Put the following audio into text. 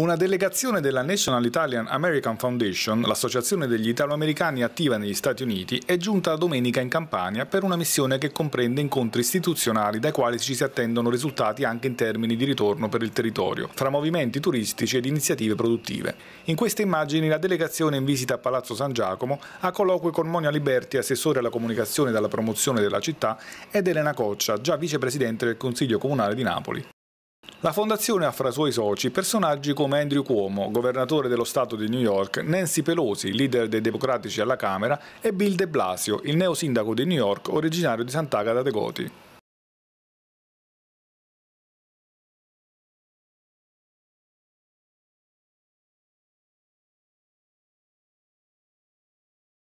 Una delegazione della National Italian American Foundation, l'associazione degli italoamericani attiva negli Stati Uniti, è giunta domenica in Campania per una missione che comprende incontri istituzionali dai quali ci si attendono risultati anche in termini di ritorno per il territorio, fra movimenti turistici ed iniziative produttive. In queste immagini la delegazione in visita a Palazzo San Giacomo a colloquio con Monia Liberti, assessore alla comunicazione e alla promozione della città, ed Elena Coccia, già vicepresidente del Consiglio Comunale di Napoli. La fondazione ha fra i suoi soci personaggi come Andrew Cuomo, governatore dello Stato di New York, Nancy Pelosi, leader dei democratici alla Camera, e Bill de Blasio, il neosindaco di New York originario di Sant'Agata de Goti.